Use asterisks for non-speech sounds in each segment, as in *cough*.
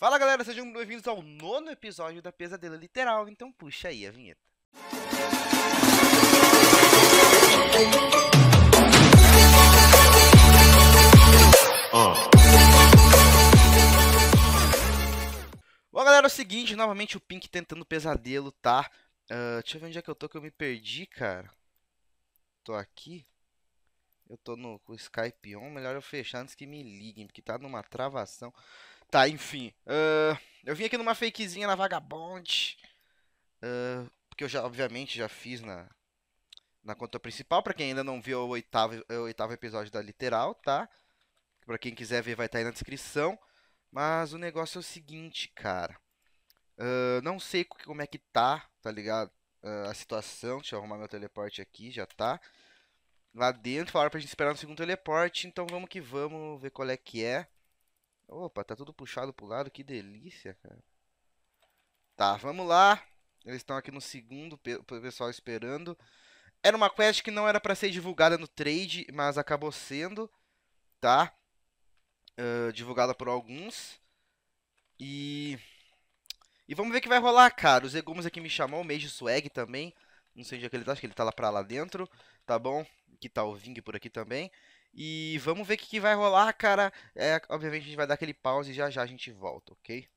Fala galera, sejam bem-vindos ao nono episódio da Pesadelo Literal, então puxa aí a vinheta. Oh. Bom galera, é o seguinte, novamente o Pink tentando pesadelo, tá? Uh, deixa eu ver onde é que eu tô que eu me perdi, cara. Tô aqui. Eu tô no com o Skype on, melhor eu fechar antes que me liguem, porque tá numa travação. Tá, enfim. Uh, eu vim aqui numa fakezinha na Vagabond. Uh, porque eu já, obviamente, já fiz na, na conta principal. Pra quem ainda não viu o oitavo, o oitavo episódio da Literal, tá? Pra quem quiser ver, vai estar tá aí na descrição. Mas o negócio é o seguinte, cara. Uh, não sei como é que tá, tá ligado? Uh, a situação. Deixa eu arrumar meu teleporte aqui, já tá. Lá dentro, falaram pra gente esperar no segundo teleporte. Então vamos que vamos ver qual é que é. Opa, tá tudo puxado pro lado, que delícia, cara. Tá, vamos lá. Eles estão aqui no segundo, o pessoal esperando. Era uma quest que não era para ser divulgada no trade, mas acabou sendo, tá? Uh, divulgada por alguns. E... E vamos ver o que vai rolar, cara. O Zegumas aqui me chamou, o Mage Swag também. Não sei onde é que ele tá, acho que ele tá lá pra lá dentro, tá bom? Que tá o Ving por aqui também. E vamos ver o que, que, vai rolar, cara. É, obviamente a gente vai dar aquele pause e já já a gente volta, ok?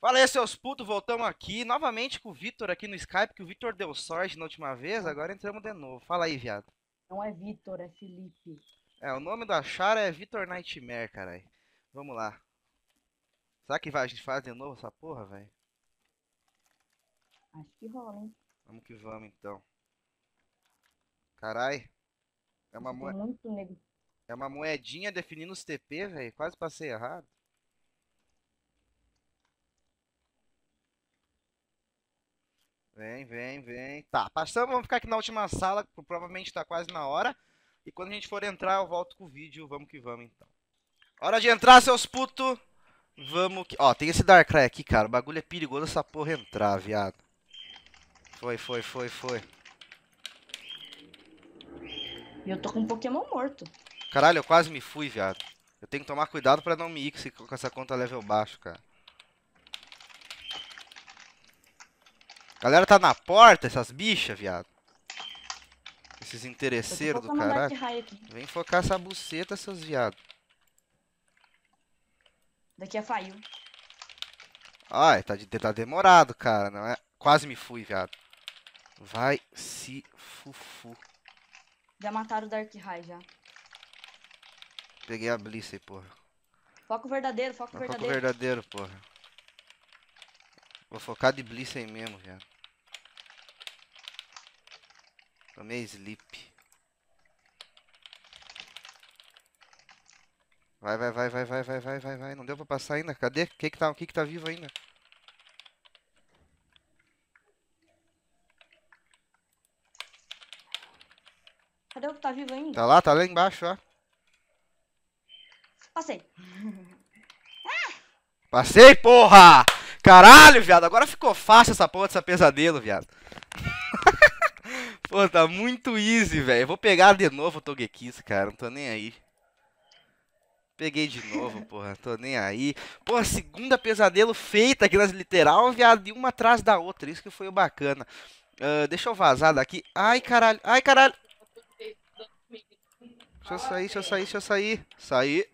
Fala aí, seus putos, voltamos aqui. Novamente com o Vitor aqui no Skype, que o Vitor deu sorte na última vez, agora entramos de novo. Fala aí, viado. Não é Vitor, é Felipe. É, o nome da Chara é Vitor Nightmare, carai. Vamos lá. Será que vai, a gente faz de novo essa porra, velho? Acho que rola, hein? Vamos que vamos, então. Carai. É uma moeda. muito negro. É uma moedinha definindo os TP, velho. Quase passei errado. Vem, vem, vem. Tá, passamos, vamos ficar aqui na última sala, provavelmente tá quase na hora. E quando a gente for entrar, eu volto com o vídeo. Vamos que vamos, então. Hora de entrar, seus putos. Vamos que... Ó, tem esse Darkrai aqui, cara. O bagulho é perigoso essa porra entrar, viado. Foi, foi, foi, foi. E eu tô com um Pokémon morto. Caralho, eu quase me fui, viado. Eu tenho que tomar cuidado pra não me ir com essa conta level baixo, cara. galera tá na porta, essas bichas, viado. Esses interesseiros do caralho. Vem focar essa buceta, seus viados. Daqui é faiu. Ai, tá, de, tá demorado, cara. Não é... Quase me fui, viado. Vai se fufu. Já mataram o Dark High, já. Peguei a Bliss aí, porra. Foco verdadeiro, foco verdadeiro. Foco verdadeiro, porra. Vou focar de Bliss aí mesmo, viado. Tomei sleep. Vai, vai, vai, vai, vai, vai, vai, vai, vai. Não deu pra passar ainda. Cadê? Quem que tá, quem que tá vivo ainda? Cadê o que tá vivo ainda? Tá lá, tá lá embaixo, ó. Passei. Passei, porra! Caralho, viado, agora ficou fácil essa porra dessa pesadelo, viado. *laughs* Pô, tá muito easy, velho. Vou pegar de novo o Togekiss, cara. Não tô nem aí. Peguei de novo, *laughs* porra. Tô nem aí. Pô, segunda pesadelo feita aqui nas literal, viado. E uma atrás da outra. Isso que foi o bacana. Uh, deixa eu vazar daqui. Ai, caralho. Ai, caralho. Deixa eu sair, deixa eu sair, deixa eu sair. Sair.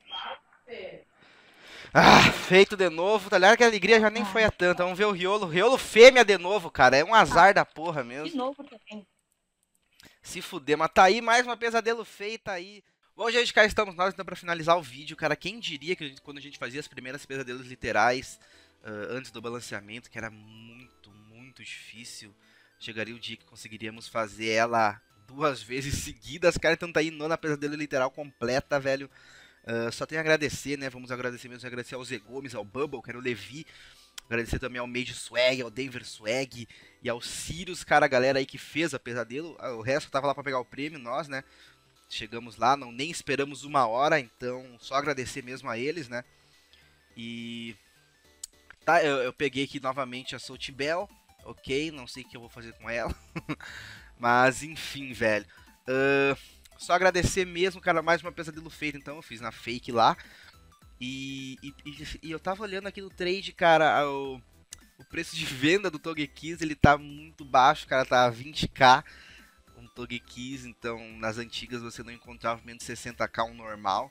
Ah, feito de novo. Tá ligado que a alegria já nem foi a tanta. Vamos ver o Riolo. Riolo fêmea de novo, cara. É um azar da porra mesmo. De novo também. Se fuder, mas tá aí mais uma pesadelo feita aí. Bom, gente, cá estamos nós então pra finalizar o vídeo, cara. Quem diria que quando a gente fazia as primeiras pesadelos literais, uh, antes do balanceamento, que era muito, muito difícil, chegaria o dia que conseguiríamos fazer ela duas vezes *laughs* seguidas, cara. Então tá aí nona pesadelo literal completa, velho. Ah, só tenho a agradecer, né? Vamos agradecer mesmo, agradecer ao Zé Gomes, ao Bubble, quero Levi. Agradecer também ao Mage Swag, ao Denver Swag e ao Sirius, cara, a galera aí que fez a pesadelo. Ah, o resto tava lá para pegar o prêmio, nós, né? Chegamos lá, não nem esperamos uma hora, então só agradecer mesmo a eles, né? E tá, eu, eu peguei aqui novamente a Soul Bell, ok? Não sei o que eu vou fazer com ela, *laughs* mas enfim, velho. Uh, só agradecer mesmo, cara, mais uma pesadelo feita, então eu fiz na fake lá. E, e, e eu tava olhando aqui no trade, cara, o, o preço de venda do Togekiss, ele tá muito baixo, cara, tá 20k um Togekiss, então nas antigas você não encontrava menos 60k um normal.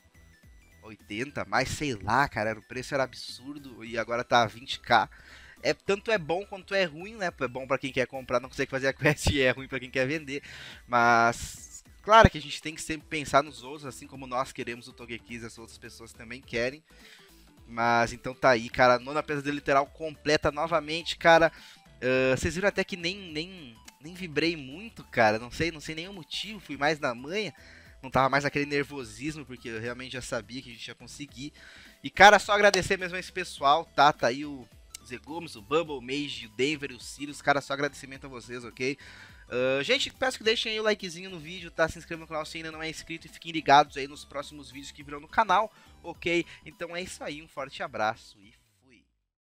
80, mas sei lá, cara, o preço era absurdo e agora tá 20k é tanto é bom quanto é ruim, né? É bom para quem quer comprar, não consegue fazer a quest e é ruim para quem quer vender. Mas Claro que a gente tem que sempre pensar nos outros, assim como nós queremos o Togekiss, as outras pessoas também querem. Mas então tá aí, cara. Nona peça literal completa novamente, cara. Uh, vocês viram até que nem, nem, nem vibrei muito, cara. Não sei, não sei nenhum motivo. Fui mais na manha. Não tava mais aquele nervosismo, porque eu realmente já sabia que a gente ia conseguir. E, cara, só agradecer mesmo a esse pessoal, tá? Tá aí o, Zé Gomes, o Bumble, o Mage, o Denver, o Sirius, cara, só agradecimento a vocês, ok? Uh, gente, peço que deixem aí o likezinho no vídeo, tá? Se inscrevam no canal se ainda não é inscrito e fiquem ligados aí nos próximos vídeos que virão no canal, ok? Então é isso aí, um forte abraço e